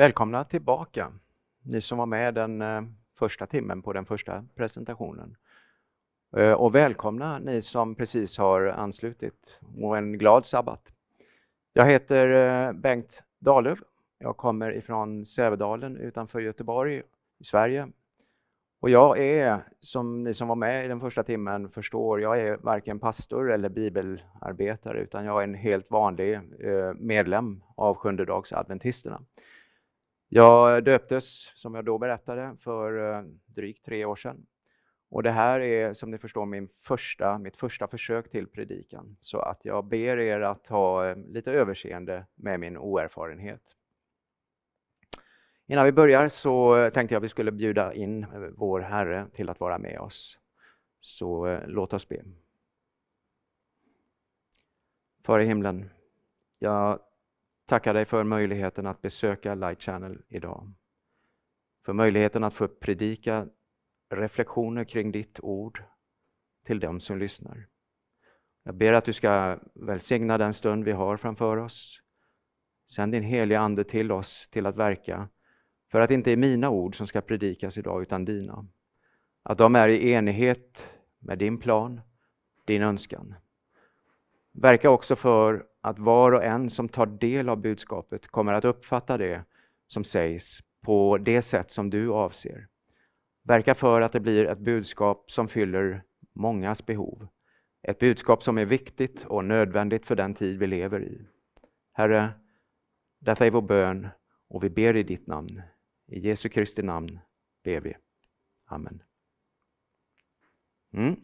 Välkomna tillbaka, ni som var med den eh, första timmen på den första presentationen. Eh, och välkomna ni som precis har anslutit och en glad sabbat. Jag heter eh, Bengt Dalöv. Jag kommer ifrån Sävedalen utanför Göteborg i Sverige. Och jag är, som ni som var med i den första timmen förstår, jag är varken pastor eller bibelarbetare utan jag är en helt vanlig medlem av Sjundedagsadventisterna. adventisterna jag döptes, som jag då berättade, för eh, drygt tre år sedan. Och det här är, som ni förstår, min första, mitt första försök till predikan. Så att jag ber er att ha eh, lite överseende med min oerfarenhet. Innan vi börjar så eh, tänkte jag att vi skulle bjuda in vår Herre till att vara med oss. Så låt oss be. Far i himlen, jag tackar dig för möjligheten att besöka Light Channel idag. För möjligheten att få predika reflektioner kring ditt ord till dem som lyssnar. Jag ber att du ska välsigna den stund vi har framför oss. Sänd din heliga Ande till oss till att verka för att det inte är mina ord som ska predikas idag utan dina. Att de är i enighet med din plan, din önskan. Verka också för att var och en som tar del av budskapet kommer att uppfatta det som sägs på det sätt som du avser. Verka för att det blir ett budskap som fyller mångas behov. Ett budskap som är viktigt och nödvändigt för den tid vi lever i. Herre, detta är vår bön och vi ber i ditt namn. I Jesu Kristi namn ber vi. Amen. Mm.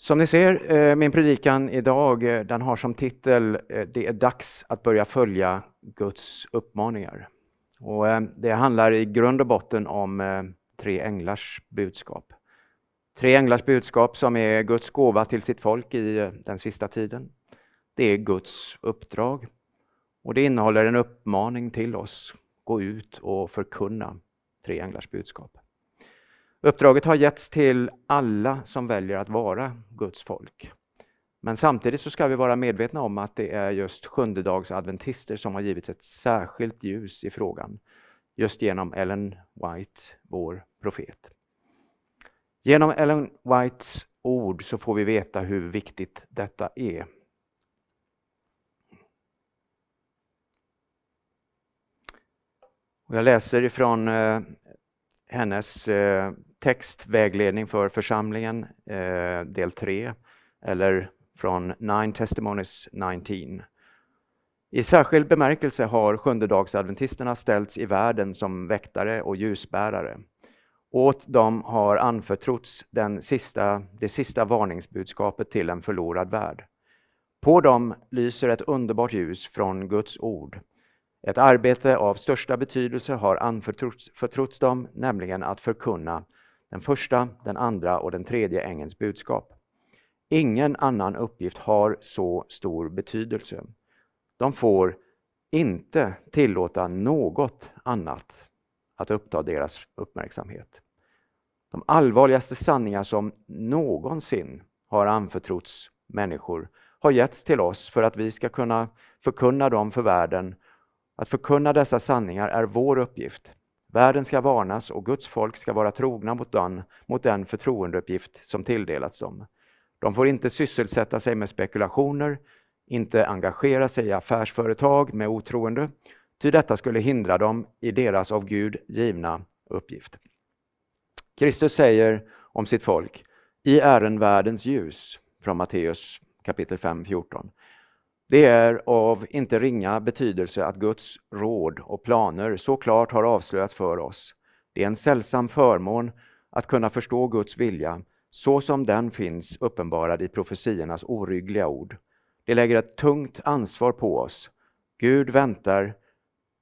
Som ni ser, eh, min predikan idag eh, den har som titel eh, Det är dags att börja följa Guds uppmaningar. Och det handlar i grund och botten om tre änglars budskap. Tre änglars budskap som är Guds gåva till sitt folk i den sista tiden. Det är Guds uppdrag och det innehåller en uppmaning till oss. Gå ut och förkunna tre änglars budskap. Uppdraget har getts till alla som väljer att vara Guds folk. Men samtidigt så ska vi vara medvetna om att det är just sjundedagsadventister som har givits ett särskilt ljus i frågan, just genom Ellen White, vår profet. Genom Ellen Whites ord så får vi veta hur viktigt detta är. Jag läser ifrån eh, hennes eh, Text Vägledning för församlingen, eh, del 3, eller från Nine Testimonies 19. I särskild bemärkelse har sjundedagsadventisterna ställts i världen som väktare och ljusbärare. Åt dem har anförtrotts den sista, det sista varningsbudskapet till en förlorad värld. På dem lyser ett underbart ljus från Guds ord. Ett arbete av största betydelse har anförtrotts dem, nämligen att förkunna den första, den andra och den tredje ängens budskap. Ingen annan uppgift har så stor betydelse. De får inte tillåta något annat att uppta deras uppmärksamhet. De allvarligaste sanningar som någonsin har anförtrotts människor har getts till oss för att vi ska kunna förkunna dem för världen. Att förkunna dessa sanningar är vår uppgift. Världen ska varnas och Guds folk ska vara trogna mot den, mot den förtroendeuppgift som tilldelats dem. De får inte sysselsätta sig med spekulationer, inte engagera sig i affärsföretag med otroende, ty detta skulle hindra dem i deras av Gud givna uppgift. Kristus säger om sitt folk, i ären världens ljus, från Matteus kapitel 5, 14. Det är av inte ringa betydelse att Guds råd och planer så klart har avslöjats för oss. Det är en sällsam förmån att kunna förstå Guds vilja så som den finns uppenbarad i profetiernas oryggliga ord. Det lägger ett tungt ansvar på oss. Gud väntar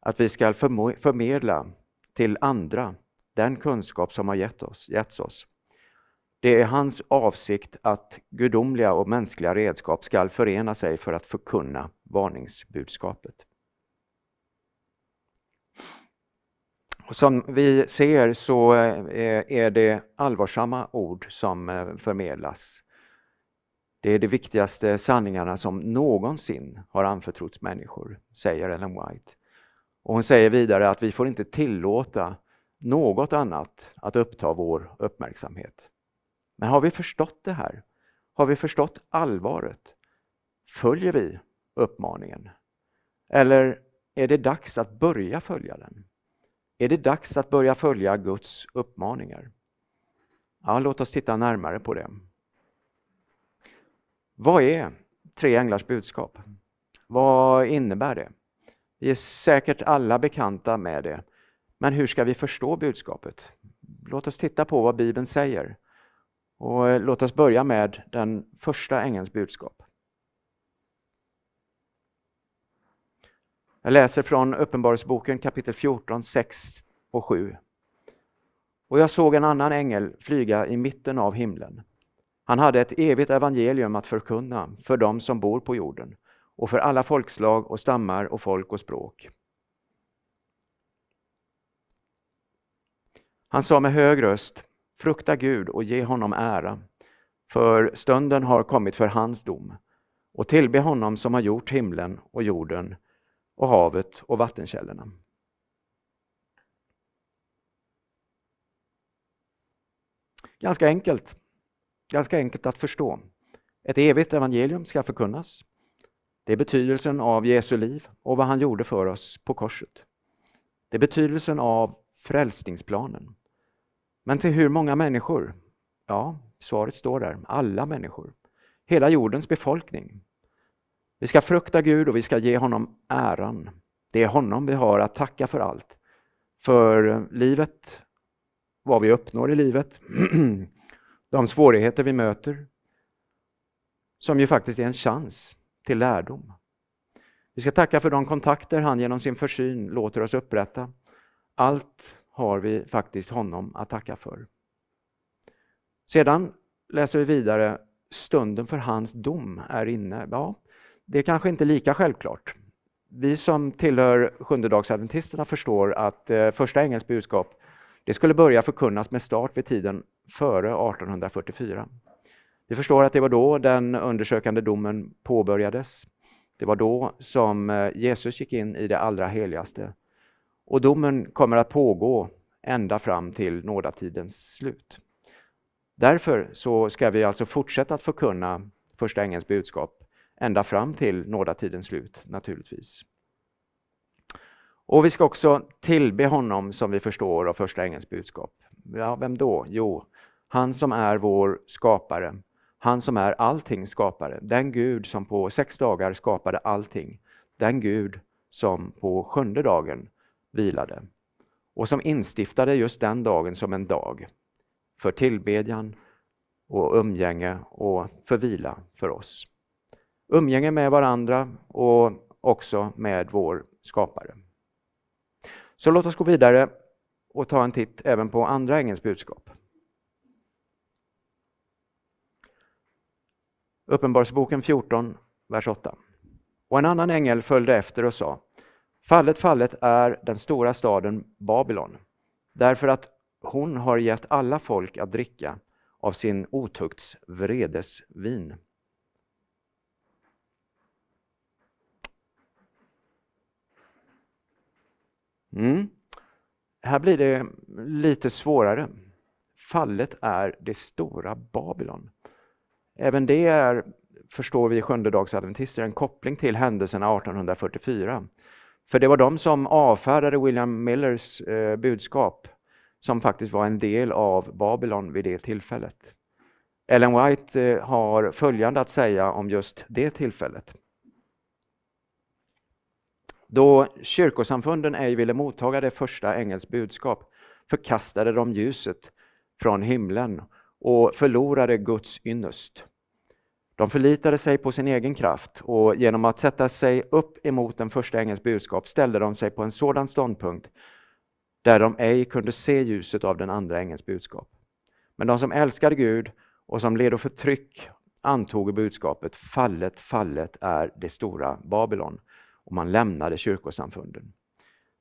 att vi ska förmedla till andra den kunskap som har gett oss, getts oss. Det är hans avsikt att gudomliga och mänskliga redskap ska förena sig för att förkunna varningsbudskapet. Och som vi ser så eh, är det allvarsamma ord som eh, förmedlas. Det är de viktigaste sanningarna som någonsin har anförtrotts människor, säger Ellen White. Och hon säger vidare att vi får inte tillåta något annat att uppta vår uppmärksamhet. Men har vi förstått det här? Har vi förstått allvaret? Följer vi uppmaningen? Eller är det dags att börja följa den? Är det dags att börja följa Guds uppmaningar? Ja, låt oss titta närmare på det. Vad är Tre Änglars budskap? Vad innebär det? Vi är säkert alla bekanta med det. Men hur ska vi förstå budskapet? Låt oss titta på vad Bibeln säger. Och eh, låt oss börja med den första ängens budskap. Jag läser från Uppenbarelseboken kapitel 14, 6 och 7. Och jag såg en annan ängel flyga i mitten av himlen. Han hade ett evigt evangelium att förkunna för dem som bor på jorden och för alla folkslag och stammar och folk och språk. Han sa med hög röst Frukta Gud och ge honom ära, för stunden har kommit för hans dom. Och tillbe honom som har gjort himlen och jorden och havet och vattenkällorna. Ganska enkelt. Ganska enkelt att förstå. Ett evigt evangelium ska förkunnas. Det är betydelsen av Jesu liv och vad han gjorde för oss på korset. Det är betydelsen av frälsningsplanen. Men till hur många människor? Ja, svaret står där. Alla människor. Hela jordens befolkning. Vi ska frukta Gud och vi ska ge honom äran. Det är honom vi har att tacka för allt. För livet, vad vi uppnår i livet, de svårigheter vi möter, som ju faktiskt är en chans till lärdom. Vi ska tacka för de kontakter han genom sin försyn låter oss upprätta. Allt har vi faktiskt honom att tacka för. Sedan läser vi vidare, stunden för hans dom är inne. Ja, det är kanske inte lika självklart. Vi som tillhör sjundedagsadventisterna förstår att eh, första ängelns budskap det skulle börja förkunnas med start vid tiden före 1844. Vi förstår att det var då den undersökande domen påbörjades. Det var då som eh, Jesus gick in i det allra heligaste och domen kommer att pågå ända fram till nådatidens slut. Därför så ska vi alltså fortsätta att förkunna första ängens budskap ända fram till nådatidens slut naturligtvis. Och vi ska också tillbe honom som vi förstår av första ängens budskap. Ja, vem då? Jo, han som är vår skapare. Han som är allting skapare. Den Gud som på sex dagar skapade allting. Den Gud som på sjunde dagen vilade och som instiftade just den dagen som en dag för tillbedjan och umgänge och för vila för oss. Umgänge med varandra och också med vår skapare. Så låt oss gå vidare och ta en titt även på andra ängens budskap. Uppenbarelseboken 14, vers 8. Och en annan ängel följde efter och sa Fallet fallet är den stora staden Babylon, därför att hon har gett alla folk att dricka av sin otukts vredesvin. Mm. Här blir det lite svårare. Fallet är det stora Babylon. Även det är, förstår vi sjundedagsadventister, en koppling till händelserna 1844 för det var de som avfärdade William Millers eh, budskap som faktiskt var en del av Babylon vid det tillfället. Ellen White eh, har följande att säga om just det tillfället. Då kyrkosamfunden ej ville mottaga det första ängels budskap förkastade de ljuset från himlen och förlorade Guds ynnest. De förlitade sig på sin egen kraft och genom att sätta sig upp emot den första ängelns budskap ställde de sig på en sådan ståndpunkt där de ej kunde se ljuset av den andra ängelns budskap. Men de som älskade Gud och som led och förtryck antog budskapet fallet, fallet är det stora Babylon och man lämnade kyrkosamfunden.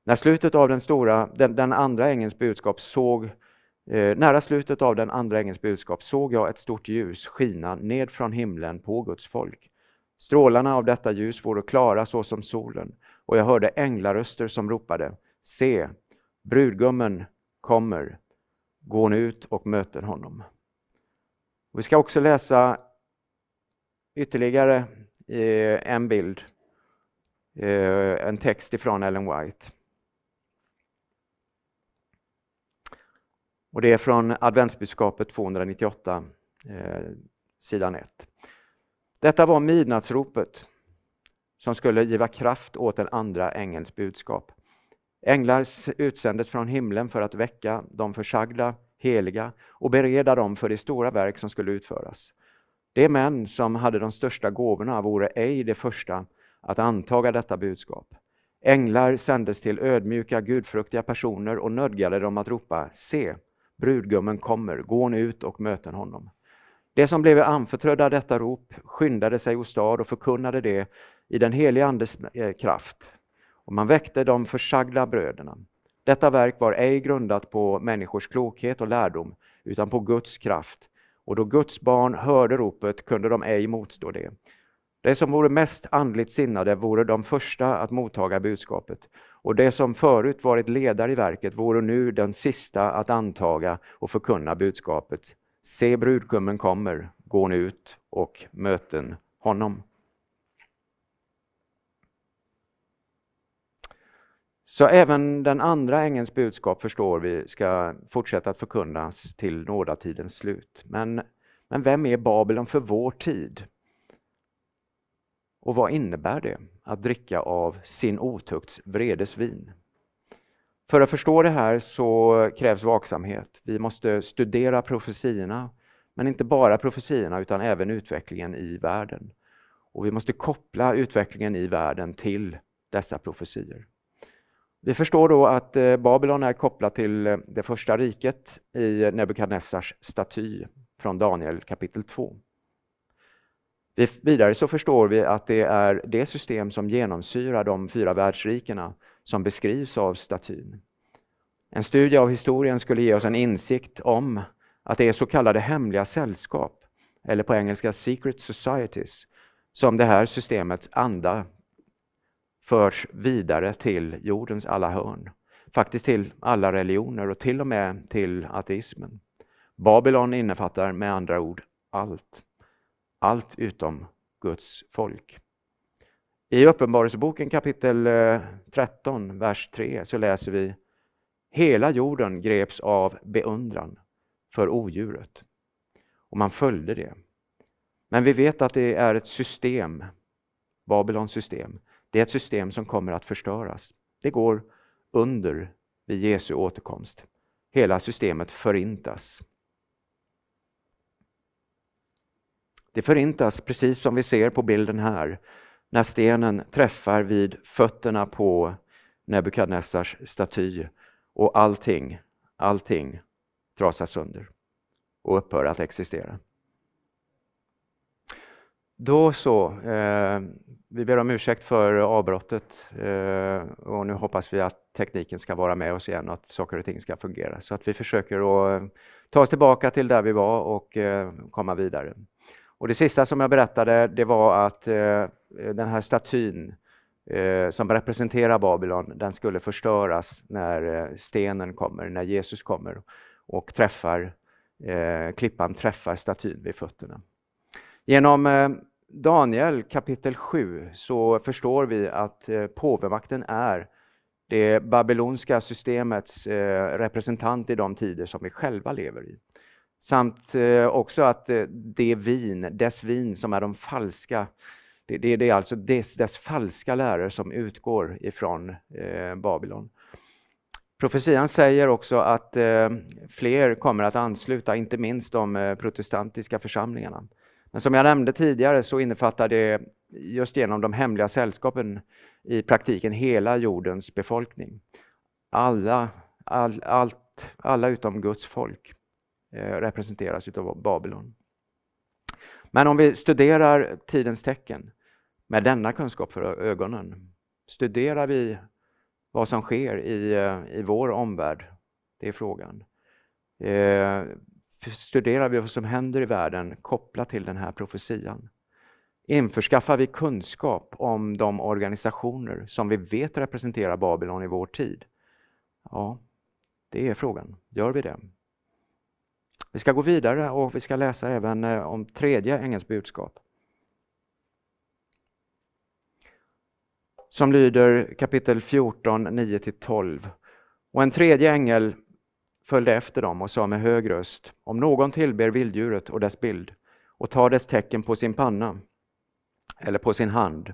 När slutet av den, stora, den, den andra ängelns budskap såg Eh, nära slutet av den andra ängelns budskap såg jag ett stort ljus skina ned från himlen på Guds folk. Strålarna av detta ljus vore klara så som solen och jag hörde änglaröster som ropade Se, brudgummen kommer, gå nu ut och möter honom. Vi ska också läsa ytterligare eh, en bild, eh, en text ifrån Ellen White. Och det är från adventsbudskapet 298, eh, sidan 1. Detta var midnattsropet som skulle giva kraft åt den andra ängelns budskap. Änglar utsändes från himlen för att väcka de försagda heliga och bereda dem för det stora verk som skulle utföras. De män som hade de största gåvorna vore ej de första att antaga detta budskap. Änglar sändes till ödmjuka, gudfruktiga personer och nödgade dem att ropa ”Se, Brudgummen kommer, går nu ut och möter honom. Det som blev anförtrödda detta rop skyndade sig åstad och förkunnade det i den helige Andes eh, kraft. Och man väckte de försagda bröderna. Detta verk var ej grundat på människors klokhet och lärdom, utan på Guds kraft. Och då Guds barn hörde ropet kunde de ej motstå det. De som vore mest andligt sinnade vore de första att mottaga budskapet, och det som förut varit ledare i verket vore nu den sista att antaga och förkunna budskapet. Se brudgummen kommer, gå nu ut och möten honom. Så även den andra ängens budskap förstår vi ska fortsätta att förkunnas till nådatidens slut. Men, men vem är Babylon för vår tid? Och vad innebär det att dricka av sin otukts vredes vin? För att förstå det här så krävs vaksamhet. Vi måste studera profetiorna, men inte bara profetiorna utan även utvecklingen i världen. Och vi måste koppla utvecklingen i världen till dessa profetior. Vi förstår då att eh, Babylon är kopplat till eh, det första riket i Nebukadnessars staty från Daniel kapitel 2 vidare så förstår vi att det är det system som genomsyrar de fyra världsrikena som beskrivs av statyn. En studie av historien skulle ge oss en insikt om att det är så kallade hemliga sällskap, eller på engelska secret societies, som det här systemets anda förs vidare till jordens alla hörn. Faktiskt till alla religioner och till och med till ateismen. Babylon innefattar med andra ord allt allt utom Guds folk. I Uppenbarelseboken kapitel 13, eh, vers 3 så läser vi Hela jorden greps av beundran för odjuret och man följde det. Men vi vet att det är ett system, Babylons system. Det är ett system som kommer att förstöras. Det går under vid Jesu återkomst. Hela systemet förintas. Det förintas, precis som vi ser på bilden här, när stenen träffar vid fötterna på Nebukadnessars staty och allting, allting trasas sönder och upphör att existera. Då så, eh, vi ber om ursäkt för avbrottet eh, och nu hoppas vi att tekniken ska vara med oss igen och att saker och ting ska fungera. Så att vi försöker att ta oss tillbaka till där vi var och eh, komma vidare. Och det sista som jag berättade det var att eh, den här statyn eh, som representerar Babylon, den skulle förstöras när eh, stenen kommer, när Jesus kommer och träffar, eh, klippan träffar statyn vid fötterna. Genom eh, Daniel kapitel 7 så förstår vi att eh, påvemakten är det babylonska systemets representant i de tider som vi själva lever i. Samt eh, också att eh, det vin, dess vin som är de falska. Det, det, det är alltså dess, dess, falska läror som utgår ifrån eh, Babylon. Profetian säger också att fler kommer att ansluta, inte minst de protestantiska församlingarna. Men som jag nämnde tidigare så innefattar det just genom de hemliga sällskapen i praktiken hela jordens befolkning. Alla, all, allt, alla utom Guds folk. Eh, representeras av Babylon. Men om vi studerar tidens tecken med denna kunskap för ögonen, studerar vi vad som sker i, eh, i vår omvärld? Det är frågan. Eh, studerar vi vad som händer i världen kopplat till den här profetian? Införskaffar vi kunskap om de organisationer som vi vet representerar Babylon i vår tid? Ja, det är frågan. Gör vi det? Vi ska gå vidare och vi ska läsa även eh, om tredje ängens budskap. Som lyder kapitel 14, 9-12. Och en tredje ängel följde efter dem och sa med hög röst, om någon tillber vilddjuret och dess bild och tar dess tecken på sin panna eller på sin hand,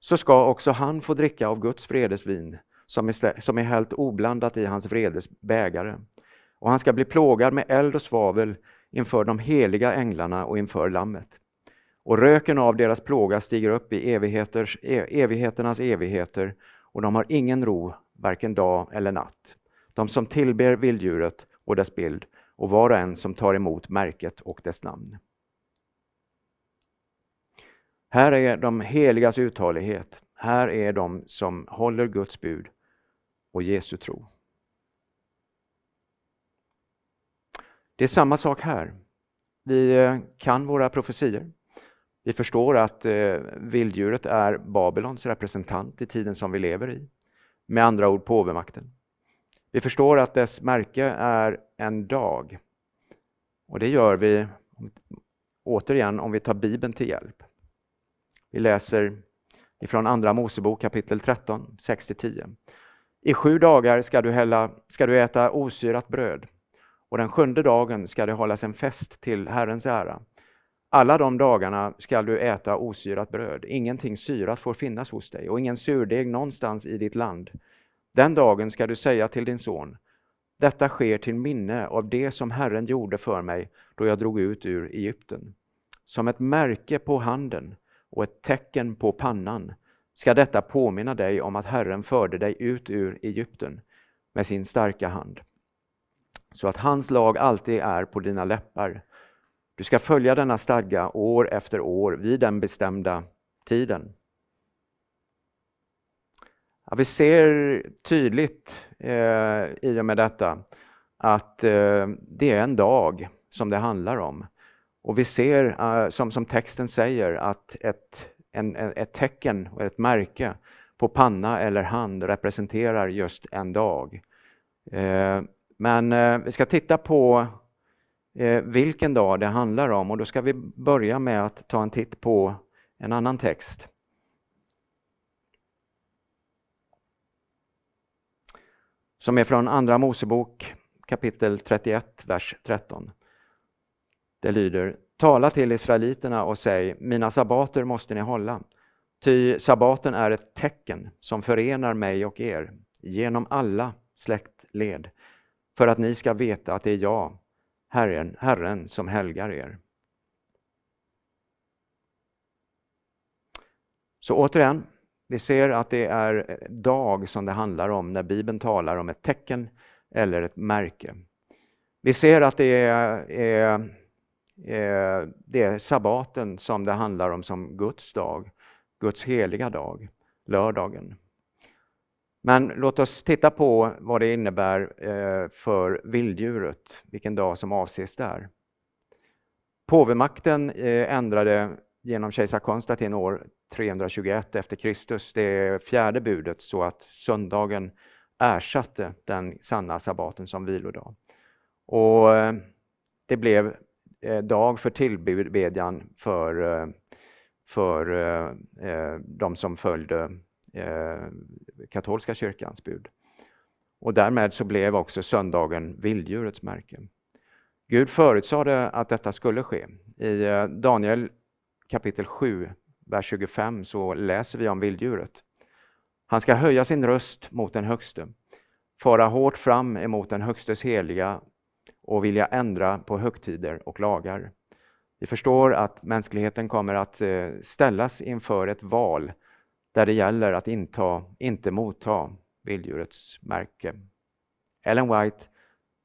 så ska också han få dricka av Guds vredesvin som är, som är helt oblandat i hans vredes bägare och han ska bli plågad med eld och svavel inför de heliga änglarna och inför Lammet. Och röken av deras plåga stiger upp i e, evigheternas evigheter och de har ingen ro, varken dag eller natt. De som tillber vilddjuret och dess bild och var och en som tar emot märket och dess namn. Här är de heligas uthållighet. Här är de som håller Guds bud och Jesu tro. Det är samma sak här. Vi eh, kan våra profetier. Vi förstår att eh, vilddjuret är Babylons representant i tiden som vi lever i. Med andra ord påvemakten. Vi förstår att dess märke är en dag. Och det gör vi återigen om vi tar Bibeln till hjälp. Vi läser ifrån Andra Mosebok kapitel 13, 6-10. I sju dagar ska du, hälla, ska du äta osyrat bröd och den sjunde dagen ska det hållas en fest till Herrens ära. Alla de dagarna skall du äta osyrat bröd, ingenting syrat får finnas hos dig och ingen surdeg någonstans i ditt land. Den dagen ska du säga till din son, detta sker till minne av det som Herren gjorde för mig då jag drog ut ur Egypten. Som ett märke på handen och ett tecken på pannan ska detta påminna dig om att Herren förde dig ut ur Egypten med sin starka hand så att hans lag alltid är på dina läppar. Du ska följa denna stadga år efter år vid den bestämda tiden. Ja, vi ser tydligt eh, i och med detta att eh, det är en dag som det handlar om. Och vi ser, eh, som, som texten säger, att ett, en, ett tecken och ett märke på panna eller hand representerar just en dag. Eh, men eh, vi ska titta på eh, vilken dag det handlar om och då ska vi börja med att ta en titt på en annan text. Som är från Andra Mosebok kapitel 31, vers 13. Det lyder Tala till israeliterna och säg, mina sabbater måste ni hålla. Ty sabbaten är ett tecken som förenar mig och er genom alla släktled för att ni ska veta att det är jag, Herren, Herren som helgar er. Så återigen, vi ser att det är dag som det handlar om när Bibeln talar om ett tecken eller ett märke. Vi ser att det är, är, det är sabbaten som det handlar om som Guds dag, Guds heliga dag, lördagen. Men låt oss titta på vad det innebär eh, för vilddjuret, vilken dag som avses där. Påvemakten eh, ändrade genom kejsar Konstantin år 321 efter Kristus det fjärde budet så att söndagen ersatte den sanna sabbaten som vilodag. Och eh, det blev dag för tillbedjan för, för de som följde Eh, katolska kyrkans bud. Och därmed så blev också söndagen vilddjurets märke. Gud förutsade att detta skulle ske. I eh, Daniel kapitel 7, vers 25, så läser vi om vilddjuret. Han ska höja sin röst mot den högste, fara hårt fram emot den högstes heliga och vilja ändra på högtider och lagar. Vi förstår att mänskligheten kommer att eh, ställas inför ett val där det gäller att inta, inte motta vilddjurets märke. Ellen White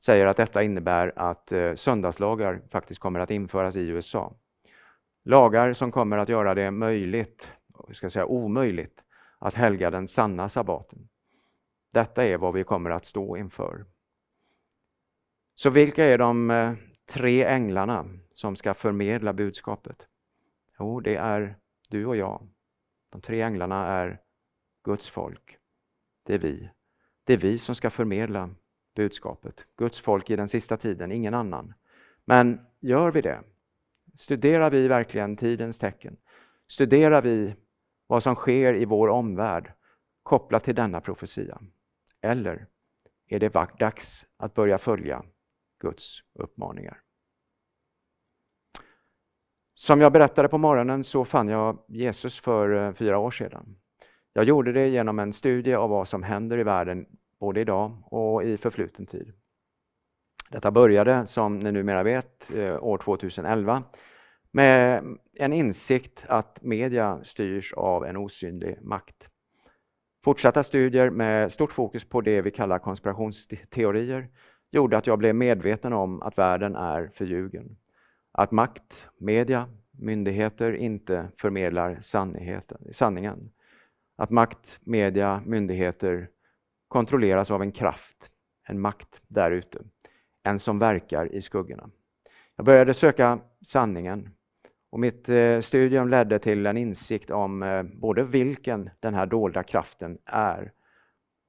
säger att detta innebär att eh, söndagslagar faktiskt kommer att införas i USA. Lagar som kommer att göra det möjligt, ska säga omöjligt, att helga den sanna sabbaten. Detta är vad vi kommer att stå inför. Så vilka är de eh, tre änglarna som ska förmedla budskapet? Jo, det är du och jag. De tre änglarna är Guds folk. Det är vi. Det är vi som ska förmedla budskapet. Guds folk i den sista tiden, ingen annan. Men gör vi det? Studerar vi verkligen tidens tecken? Studerar vi vad som sker i vår omvärld kopplat till denna profetia? Eller är det dags att börja följa Guds uppmaningar? Som jag berättade på morgonen så fann jag Jesus för eh, fyra år sedan. Jag gjorde det genom en studie av vad som händer i världen både idag och i förfluten tid. Detta började, som ni numera vet, eh, år 2011 med en insikt att media styrs av en osynlig makt. Fortsatta studier med stort fokus på det vi kallar konspirationsteorier gjorde att jag blev medveten om att världen är förljugen. Att makt, media, myndigheter inte förmedlar sanningen. Att makt, media, myndigheter kontrolleras av en kraft, en makt där ute, en som verkar i skuggorna. Jag började söka sanningen och mitt eh, studium ledde till en insikt om eh, både vilken den här dolda kraften är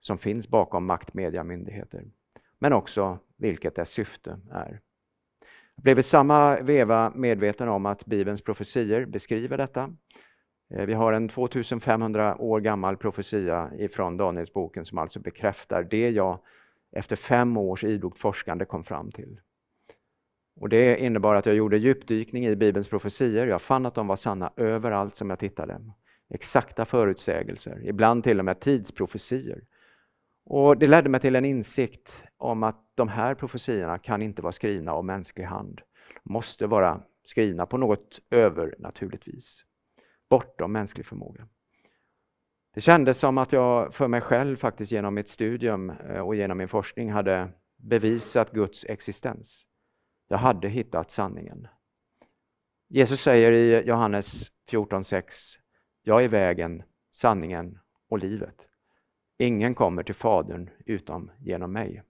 som finns bakom makt, media, myndigheter, men också vilket dess syfte är blev i samma veva medveten om att Bibelns profetier beskriver detta. Eh, vi har en 2500 år gammal profetia ifrån Danielsboken som alltså bekräftar det jag efter fem års idogt forskande kom fram till. Och Det innebar att jag gjorde djupdykning i Bibelns profetier. Jag fann att de var sanna överallt som jag tittade. Exakta förutsägelser, ibland till och med tidsprofetier. Och Det ledde mig till en insikt, om att de här profetiorna kan inte vara skrivna av mänsklig hand. De måste vara skrivna på något övernaturligt vis, bortom mänsklig förmåga. Det kändes som att jag för mig själv faktiskt genom mitt studium eh, och genom min forskning hade bevisat Guds existens. Jag hade hittat sanningen. Jesus säger i Johannes 14.6 Jag är vägen, sanningen och livet. Ingen kommer till Fadern utom genom mig.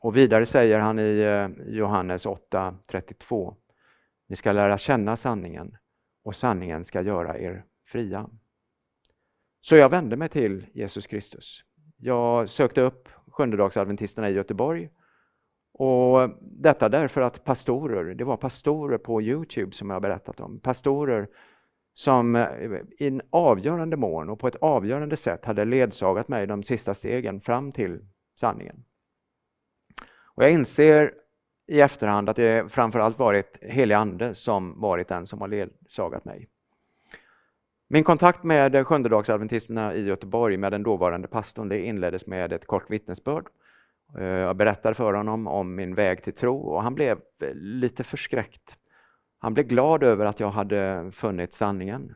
Och vidare säger han i eh, Johannes 8.32 Ni ska lära känna sanningen och sanningen ska göra er fria. Så jag vände mig till Jesus Kristus. Jag sökte upp sjundedagsadventisterna i Göteborg och detta därför att pastorer, det var pastorer på Youtube som jag berättat om, pastorer som eh, i en avgörande mån och på ett avgörande sätt hade ledsagat mig de sista stegen fram till sanningen. Och jag inser i efterhand att det framförallt varit helig Ande som varit den som har ledsagat mig. Min kontakt med sjundedagsadventisterna i Göteborg med den dåvarande pastorn det inleddes med ett kort vittnesbörd. Eh, jag berättade för honom om min väg till tro och han blev eh, lite förskräckt. Han blev glad över att jag hade funnit sanningen.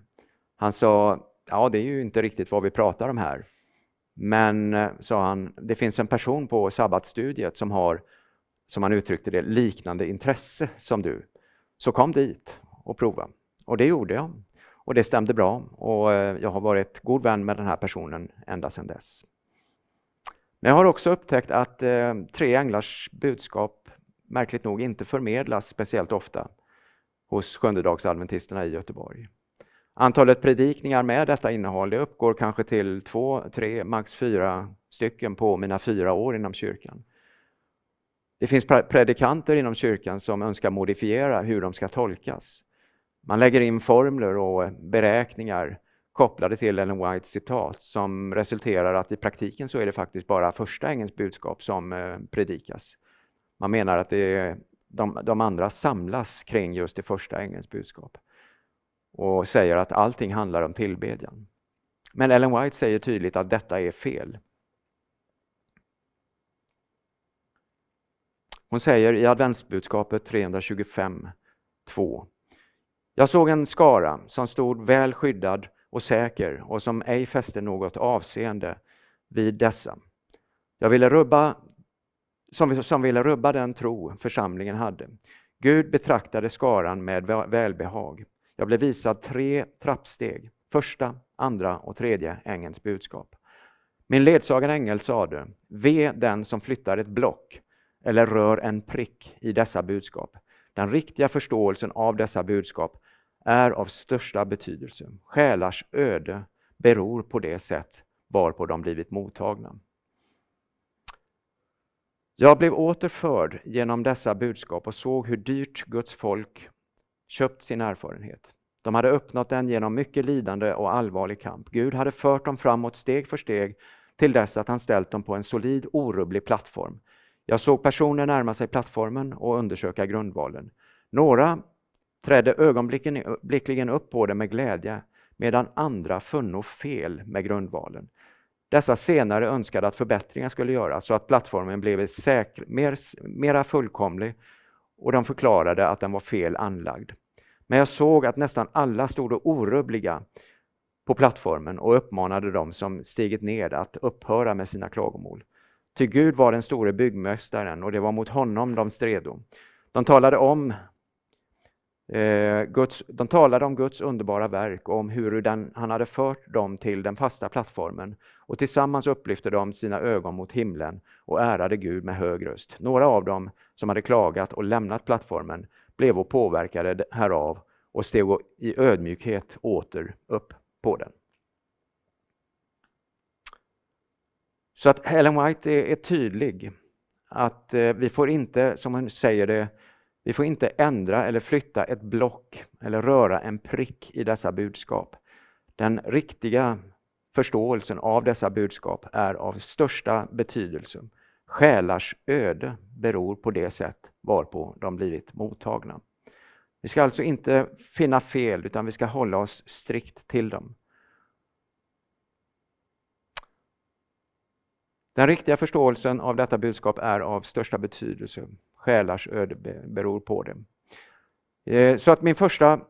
Han sa, ja det är ju inte riktigt vad vi pratar om här. Men, eh, sa han, det finns en person på sabbatsstudiet som har som han uttryckte det, liknande intresse som du. Så kom dit och prova. Och det gjorde jag. Och det stämde bra och eh, jag har varit god vän med den här personen ända sedan dess. Men jag har också upptäckt att eh, tre änglars budskap märkligt nog inte förmedlas speciellt ofta hos sjundedagsadventisterna i Göteborg. Antalet predikningar med detta innehåll det uppgår kanske till två, tre, max fyra stycken på mina fyra år inom kyrkan. Det finns predikanter inom kyrkan som önskar modifiera hur de ska tolkas. Man lägger in formler och beräkningar kopplade till Ellen Whites citat som resulterar att i praktiken så är det faktiskt bara första ängens budskap som eh, predikas. Man menar att är, de, de, andra samlas kring just det första ängens budskap och säger att allting handlar om tillbedjan. Men Ellen White säger tydligt att detta är fel. Hon säger i adventsbudskapet 325, 2. Jag såg en skara som stod väl skyddad och säker och som ej fäste något avseende vid dessa. Jag ville rubba, som, som ville rubba den tro församlingen hade. Gud betraktade skaran med välbehag. Jag blev visad tre trappsteg, första, andra och tredje ängens budskap. Min ledsagande ängel sade, ve den som flyttar ett block eller rör en prick i dessa budskap. Den riktiga förståelsen av dessa budskap är av största betydelse. Själars öde beror på det sätt varpå de blivit mottagna. Jag blev återförd genom dessa budskap och såg hur dyrt Guds folk köpt sin erfarenhet. De hade uppnått den genom mycket lidande och allvarlig kamp. Gud hade fört dem framåt steg för steg till dess att han ställt dem på en solid, orubblig plattform jag såg personer närma sig plattformen och undersöka grundvalen. Några trädde ögonblickligen upp på den med glädje medan andra funno fel med grundvalen. Dessa senare önskade att förbättringar skulle göras så att plattformen blev säker, mer, mera fullkomlig och de förklarade att den var fel anlagd. Men jag såg att nästan alla stod orubbliga på plattformen och uppmanade de som stigit ned att upphöra med sina klagomål. Ty Gud var den store byggmästaren och det var mot honom de stredo. De talade om eh, Guds, de talade om Guds underbara verk och om hur den, han hade fört dem till den fasta plattformen och tillsammans upplyfte de sina ögon mot himlen och ärade Gud med hög röst. Några av dem som hade klagat och lämnat plattformen blev och påverkade härav och steg i ödmjukhet åter upp på den. Så att Helen White är, tydlig att eh, vi får inte, som hon säger det, vi får inte ändra eller flytta ett block eller röra en prick i dessa budskap. Den riktiga förståelsen av dessa budskap är av största betydelse. Själars öde beror på det sätt varpå de blivit mottagna. Vi ska alltså inte finna fel utan vi ska hålla oss strikt till dem. Den riktiga förståelsen av detta budskap är av största betydelse. Själars öde beror på det. Eh, så att min första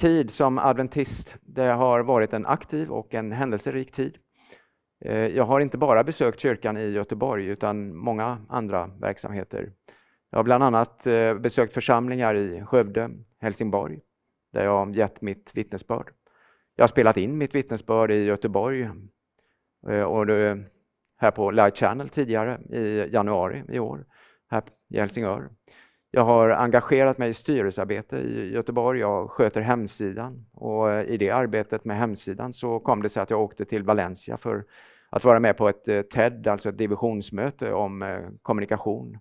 tid som adventist, det har varit en aktiv och en händelserik tid. Eh, jag har inte bara besökt kyrkan i Göteborg utan många andra verksamheter. Jag har bland annat eh, besökt församlingar i Skövde, Helsingborg, där jag gett mitt vittnesbörd. Jag har spelat in mitt vittnesbörd i Göteborg och här på Light Channel tidigare i januari i år, här i Helsingör. Jag har engagerat mig i styrelsearbete i Göteborg. Jag sköter hemsidan och eh, i det arbetet med hemsidan så kom det sig att jag åkte till Valencia för att vara med på ett eh, TED, alltså ett divisionsmöte om eh, kommunikation.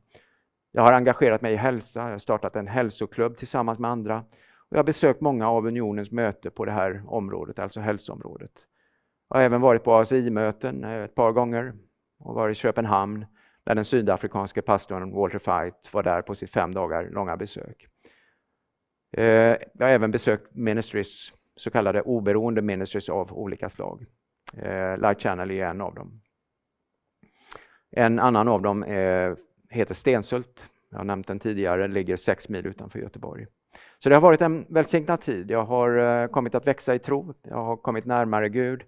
Jag har engagerat mig i hälsa, jag har startat en hälsoklubb tillsammans med andra och jag har besökt många av unionens möten på det här området, alltså hälsoområdet. Jag har även varit på ASI-möten ett par gånger och var i Köpenhamn när den sydafrikanske pastorn Walter Fight var där på sitt fem dagar långa besök. Eh, jag har även besökt ministries, så kallade oberoende ministries av olika slag. Eh, Light Channel är en av dem. En annan av dem eh, heter Stensult. Jag har nämnt den tidigare, den ligger sex mil utanför Göteborg. Så det har varit en välsignad tid. Jag har kommit att växa i tro, jag har kommit närmare Gud,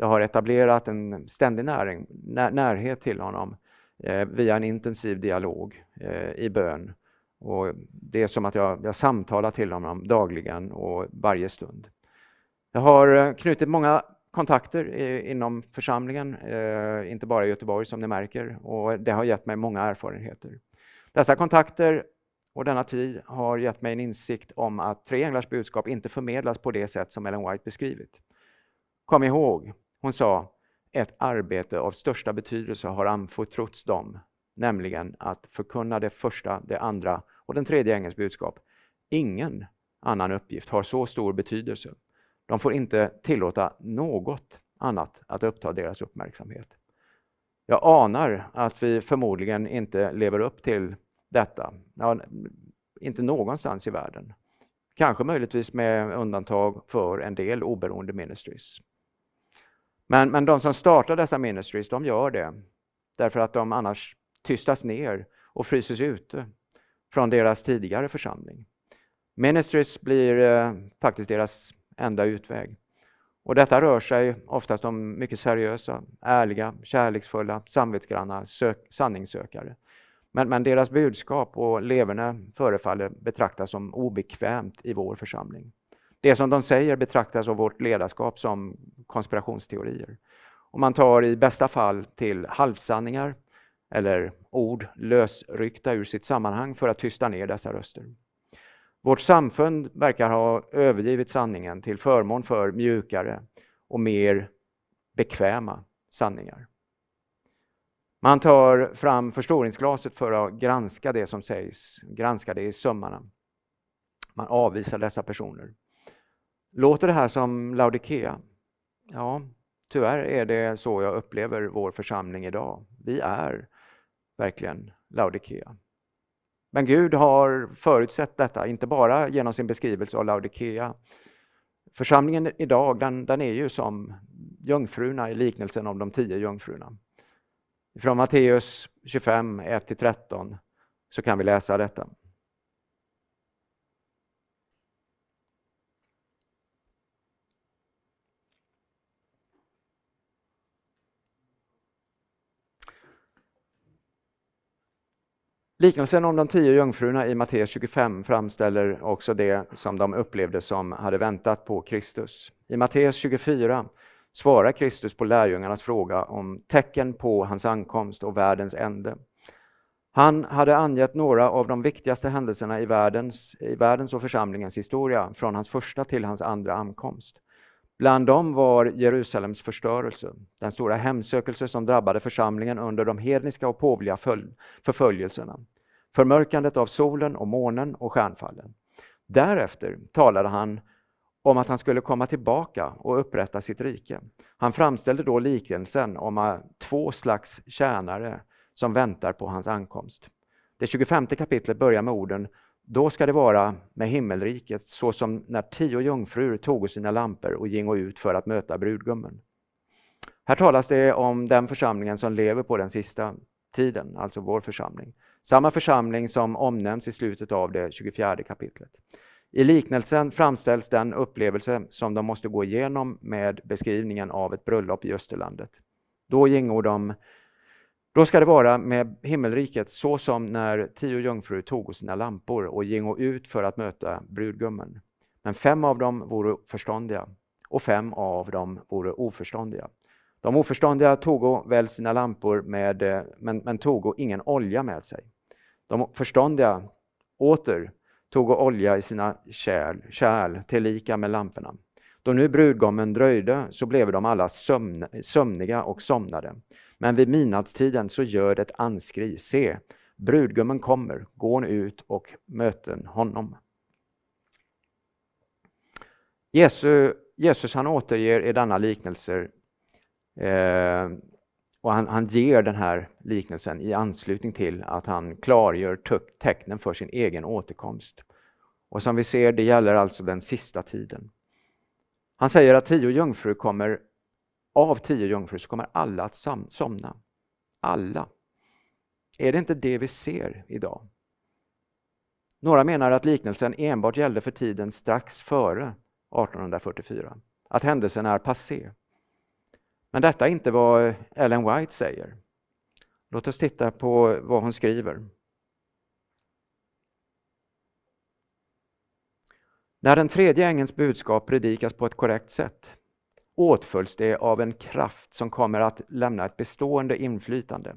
jag har etablerat en ständig näring, när, närhet till honom eh, via en intensiv dialog eh, i bön. Och det är som att jag, jag samtalar till honom dagligen och varje stund. Jag har eh, knutit många kontakter inom församlingen, eh, inte bara i Göteborg som ni märker, och det har gett mig många erfarenheter. Dessa kontakter och denna tid har gett mig en insikt om att tre änglars budskap inte förmedlas på det sätt som Ellen White beskrivit. Kom ihåg, hon sa, ett arbete av största betydelse har anförtrotts dem, nämligen att förkunna det första, det andra och den tredje ängels budskap. Ingen annan uppgift har så stor betydelse. De får inte tillåta något annat att uppta deras uppmärksamhet. Jag anar att vi förmodligen inte lever upp till detta, ja, inte någonstans i världen. Kanske möjligtvis med undantag för en del oberoende ministries. Men, men de som startar dessa ministries, de gör det därför att de annars tystas ner och fryses ute från deras tidigare församling. Ministries blir eh, faktiskt deras enda utväg. Och detta rör sig oftast om mycket seriösa, ärliga, kärleksfulla, samvetsgranna sök, sanningssökare. Men, men, deras budskap och leverne förefaller betraktas som obekvämt i vår församling det som de säger betraktas av vårt ledarskap som konspirationsteorier. Och man tar i bästa fall till halvsanningar eller ord lösryckta ur sitt sammanhang för att tysta ner dessa röster. Vårt samfund verkar ha övergivit sanningen till förmån för mjukare och mer bekväma sanningar. Man tar fram förstoringsglaset för att granska det som sägs, granska det i sömmarna. Man avvisar dessa personer. Låter det här som Laodikea? Ja, tyvärr är det så jag upplever vår församling idag. Vi är verkligen Laodikea. Men Gud har förutsett detta, inte bara genom sin beskrivelse av Laodikea. Församlingen idag, den, den är ju som jungfrurna i liknelsen om de tio jungfrurna. Från Matteus 25, 1-13 så kan vi läsa detta. Liknelsen om de tio jungfrurna i Matteus 25 framställer också det som de upplevde som hade väntat på Kristus. I Matteus 24 svarar Kristus på lärjungarnas fråga om tecken på hans ankomst och världens ände. Han hade angett några av de viktigaste händelserna i världens, i världens och församlingens historia från hans första till hans andra ankomst. Bland dem var Jerusalems förstörelse, den stora hemsökelse som drabbade församlingen under de hedniska och påvliga förföljelserna, förmörkandet av solen och månen och stjärnfallen. Därefter talade han om att han skulle komma tillbaka och upprätta sitt rike. Han framställde då liknelsen om två slags tjänare som väntar på hans ankomst. Det 25 kapitlet börjar med orden då ska det vara med himmelriket så som när tio jungfrur tog sina lampor och gingo ut för att möta brudgummen. Här talas det om den församlingen som lever på den sista tiden, alltså vår församling. Samma församling som omnämns i slutet av det 24 kapitlet. I liknelsen framställs den upplevelse som de måste gå igenom med beskrivningen av ett bröllop i Österlandet. Då gingo de då ska det vara med himmelriket så som när tio jungfrur tog sina lampor och gingo ut för att möta brudgummen. Men fem av dem vore förståndiga och fem av dem vore oförståndiga. De oförståndiga togo väl sina lampor med, men, men togo ingen olja med sig. De förståndiga åter togo olja i sina kärl, kärl tillika med lamporna. Då nu brudgummen dröjde så blev de alla sömn, sömniga och somnade. Men vid midnattstiden så gör det ett anskri. Se, brudgummen kommer, gå nu ut och möten honom. Jesus, Jesus han återger i denna liknelser eh, och han, han, ger den här liknelsen i anslutning till att han klargör tecknen för sin egen återkomst. Och som vi ser, det gäller alltså den sista tiden. Han säger att tio jungfrur kommer av tio jungfrur så kommer alla att somna. Alla. Är det inte det vi ser idag? Några menar att liknelsen enbart gällde för tiden strax före 1844, att händelsen är passé. Men detta är inte vad Ellen White säger. Låt oss titta på vad hon skriver. När den tredje ängens budskap predikas på ett korrekt sätt åtföljs det av en kraft som kommer att lämna ett bestående inflytande.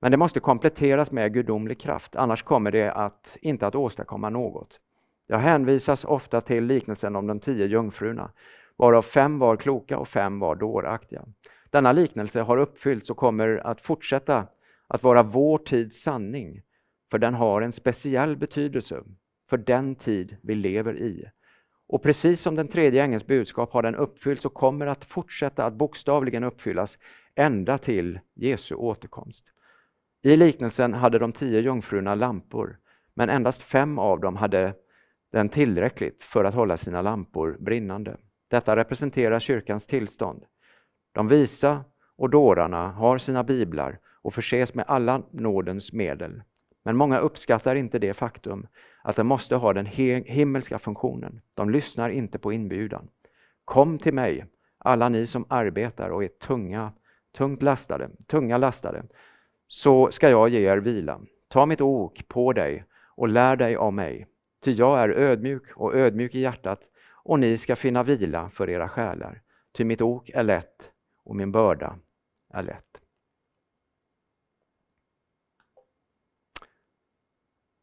Men det måste kompletteras med gudomlig kraft, annars kommer det att, inte att åstadkomma något. Jag hänvisas ofta till liknelsen om de tio jungfrurna, varav fem var kloka och fem var dåraktiga. Denna liknelse har uppfyllts och kommer att fortsätta att vara vår tids sanning, för den har en speciell betydelse för den tid vi lever i. Och precis som den tredje ängelns budskap har den uppfyllts och kommer att fortsätta att bokstavligen uppfyllas ända till Jesu återkomst. I liknelsen hade de tio jungfrurna lampor, men endast fem av dem hade den tillräckligt för att hålla sina lampor brinnande. Detta representerar kyrkans tillstånd. De visa och dårarna har sina biblar och förses med alla nådens medel. Men många uppskattar inte det faktum att den måste ha den himmelska funktionen. De lyssnar inte på inbjudan. Kom till mig, alla ni som arbetar och är tunga, tungt lastade, tunga lastade, så ska jag ge er vila. Ta mitt ok på dig och lär dig av mig. Ty jag är ödmjuk och ödmjuk i hjärtat och ni ska finna vila för era själar. Ty mitt ok är lätt och min börda är lätt.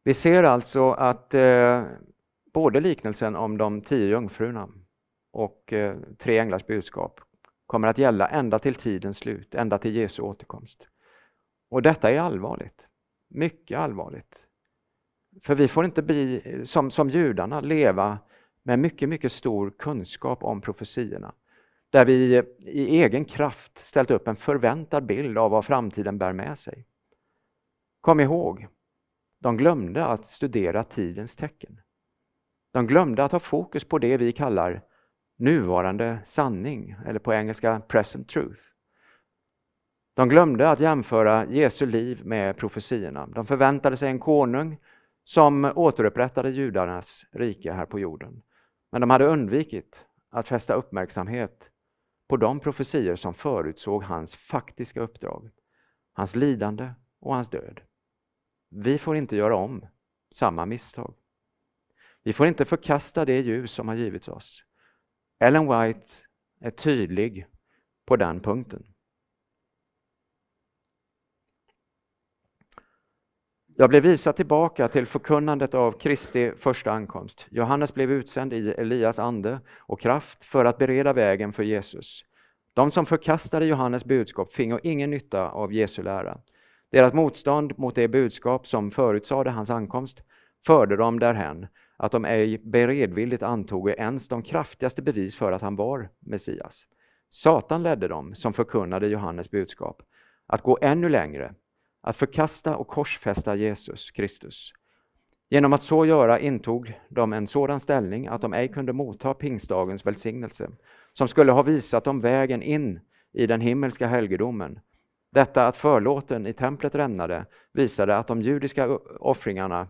Vi ser alltså att eh, både liknelsen om de tio jungfrurna och eh, tre änglars budskap kommer att gälla ända till tidens slut, ända till Jesu återkomst. Och detta är allvarligt. Mycket allvarligt. För vi får inte bli, som, som judarna, leva med mycket, mycket stor kunskap om profetierna. Där vi i egen kraft ställt upp en förväntad bild av vad framtiden bär med sig. Kom ihåg, de glömde att studera tidens tecken. De glömde att ha fokus på det vi kallar nuvarande sanning, eller på engelska present truth. De glömde att jämföra Jesu liv med profetiorna. De förväntade sig en konung som återupprättade judarnas rike här på jorden. Men de hade undvikit att fästa uppmärksamhet på de profetior som förutsåg hans faktiska uppdrag, hans lidande och hans död. Vi får inte göra om samma misstag. Vi får inte förkasta det ljus som har givits oss. Ellen White är tydlig på den punkten. Jag blev visad tillbaka till förkunnandet av Kristi första ankomst. Johannes blev utsänd i Elias ande och kraft för att bereda vägen för Jesus. De som förkastade Johannes budskap fingo ingen nytta av Jesu lära. Deras motstånd mot det budskap som förutsade hans ankomst förde dem därhän att de ej beredvilligt antog ens de kraftigaste bevis för att han var Messias. Satan ledde dem, som förkunnade Johannes budskap, att gå ännu längre, att förkasta och korsfästa Jesus Kristus. Genom att så göra intog de en sådan ställning att de ej kunde motta pingstdagens välsignelse, som skulle ha visat dem vägen in i den himmelska helgedomen detta att förlåten i templet rämnade visade att de judiska offringarna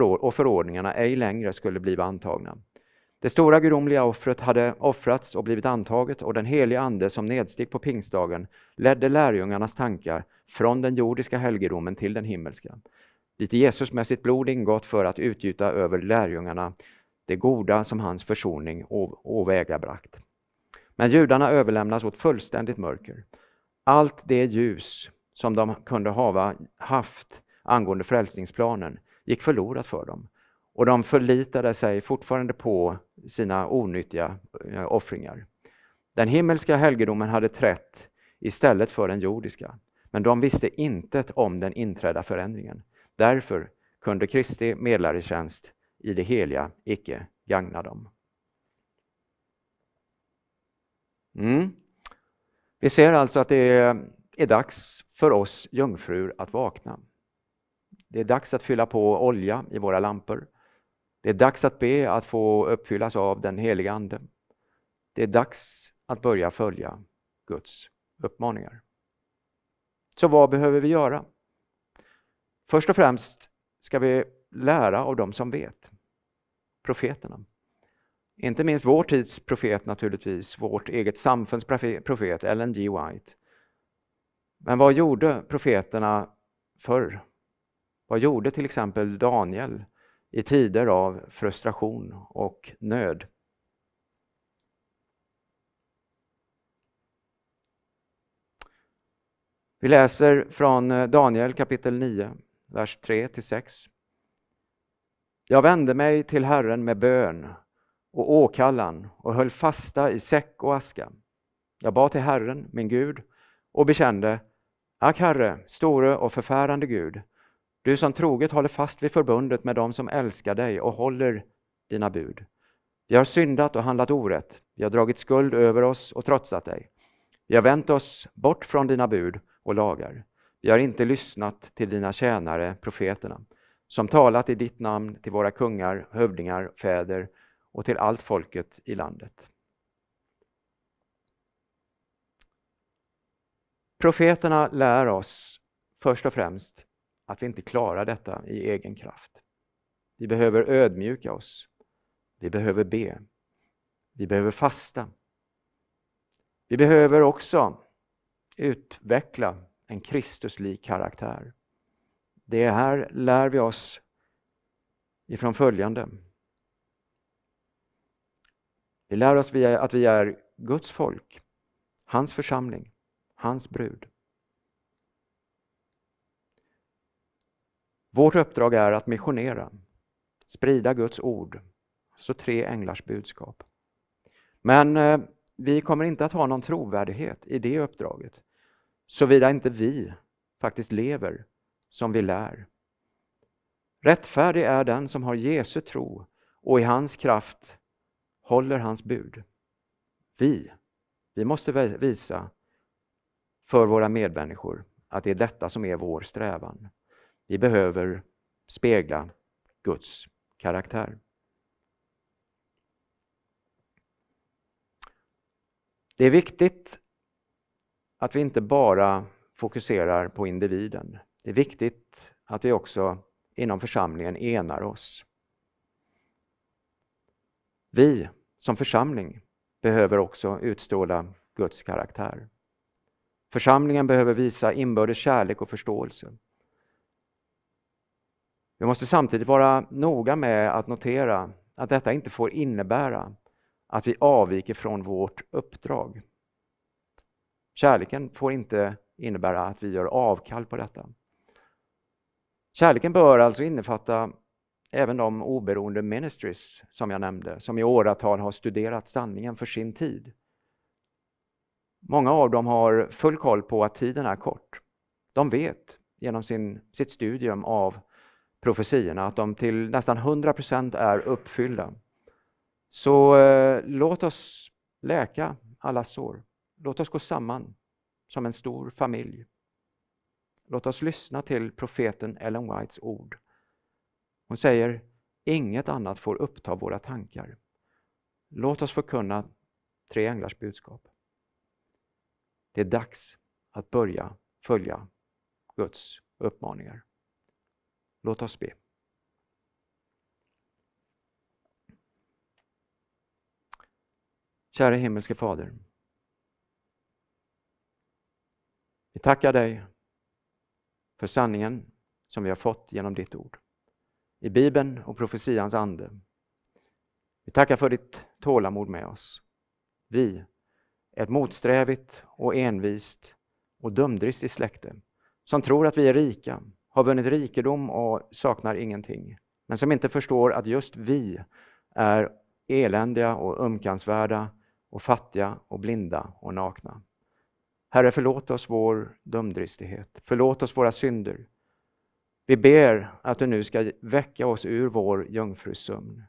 och förordningarna ej längre skulle bli antagna. Det stora gudomliga offret hade offrats och blivit antaget och den helige Ande som nedstick på pingstdagen ledde lärjungarnas tankar från den jordiska helgedomen till den himmelska. Dit Jesus med sitt blod ingått för att utgjuta över lärjungarna det goda som hans försoning åvägabragt. Men judarna överlämnas åt fullständigt mörker allt det ljus som de kunde ha haft angående frälsningsplanen gick förlorat för dem. Och de förlitade sig fortfarande på sina onyttiga eh, offringar. Den himmelska helgedomen hade trätt istället för den jordiska. Men de visste intet om den inträdda förändringen. Därför kunde Kristi medlaretjänst i det heliga icke gagna dem. Mm. Vi ser alltså att det är dags för oss jungfrur att vakna. Det är dags att fylla på olja i våra lampor. Det är dags att be att få uppfyllas av den heliga Ande. Det är dags att börja följa Guds uppmaningar. Så vad behöver vi göra? Först och främst ska vi lära av dem som vet, profeterna. Inte minst vår tids profet naturligtvis, vårt eget samfunds profet Ellen G White. Men vad gjorde profeterna förr? Vad gjorde till exempel Daniel i tider av frustration och nöd? Vi läser från Daniel kapitel 9, vers 3 6. Jag vände mig till Herren med bön och åkallan och höll fasta i säck och aska. Jag bad till Herren, min Gud, och bekände Ack Herre, store och förfärande Gud, du som troget håller fast vid förbundet med dem som älskar dig och håller dina bud. Vi har syndat och handlat orätt, vi har dragit skuld över oss och trotsat dig. Vi har vänt oss bort från dina bud och lagar. Vi har inte lyssnat till dina tjänare, profeterna, som talat i ditt namn till våra kungar, hövdingar, fäder och till allt folket i landet. Profeterna lär oss först och främst att vi inte klarar detta i egen kraft. Vi behöver ödmjuka oss. Vi behöver be. Vi behöver fasta. Vi behöver också utveckla en Kristuslik karaktär. Det här lär vi oss ifrån följande. Vi lär oss att vi är Guds folk, hans församling, hans brud. Vårt uppdrag är att missionera, sprida Guds ord, så tre änglars budskap. Men eh, vi kommer inte att ha någon trovärdighet i det uppdraget, såvida inte vi faktiskt lever som vi lär. Rättfärdig är den som har Jesu tro och i hans kraft håller hans bud. Vi, vi måste visa för våra medmänniskor att det är detta som är vår strävan. Vi behöver spegla Guds karaktär. Det är viktigt att vi inte bara fokuserar på individen. Det är viktigt att vi också inom församlingen enar oss. Vi som församling behöver också utstråla Guds karaktär. Församlingen behöver visa inbördes kärlek och förståelse. Vi måste samtidigt vara noga med att notera att detta inte får innebära att vi avviker från vårt uppdrag. Kärleken får inte innebära att vi gör avkall på detta. Kärleken bör alltså innefatta Även de oberoende ministries som jag nämnde, som i åratal har studerat sanningen för sin tid. Många av dem har full koll på att tiden är kort. De vet genom sin, sitt studium av profetierna att de till nästan 100 procent är uppfyllda. Så eh, låt oss läka alla sår. Låt oss gå samman som en stor familj. Låt oss lyssna till profeten Ellen Whites ord hon säger, inget annat får uppta våra tankar. Låt oss förkunna tre änglars budskap. Det är dags att börja följa Guds uppmaningar. Låt oss be. Kära himmelske Fader. Vi tackar dig för sanningen som vi har fått genom ditt ord i Bibeln och profetians ande. Vi tackar för ditt tålamod med oss. Vi, ett motsträvigt och envist och dumdristigt släkte som tror att vi är rika, har vunnit rikedom och saknar ingenting, men som inte förstår att just vi är eländiga och umkansvärda och fattiga och blinda och nakna. Herre, förlåt oss vår dumdristighet. Förlåt oss våra synder. Vi ber att du nu ska väcka oss ur vår jungfrusömn.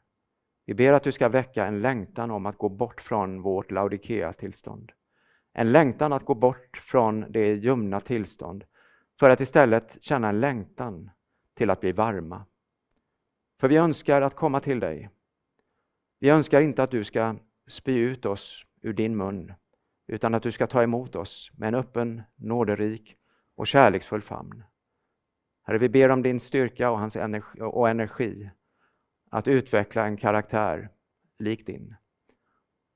Vi ber att du ska väcka en längtan om att gå bort från vårt laudikea tillstånd En längtan att gå bort från det ljumna tillstånd för att istället känna en längtan till att bli varma. För vi önskar att komma till dig. Vi önskar inte att du ska spy ut oss ur din mun utan att du ska ta emot oss med en öppen, nåderik och kärleksfull famn. Herre, vi ber om din styrka och, hans energi, och energi att utveckla en karaktär lik din.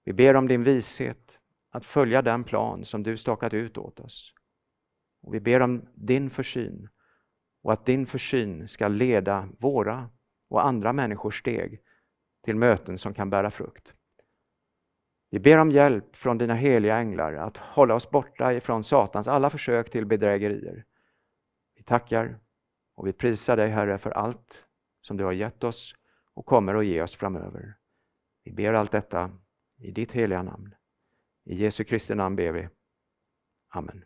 Vi ber om din vishet att följa den plan som du stakat ut åt oss. Och vi ber om din försyn och att din försyn ska leda våra och andra människors steg till möten som kan bära frukt. Vi ber om hjälp från dina heliga änglar att hålla oss borta ifrån Satans alla försök till bedrägerier. Vi tackar och vi prisar dig Herre för allt som du har gett oss och kommer att ge oss framöver. Vi ber allt detta i ditt heliga namn. I Jesu Kristi namn ber vi. Amen.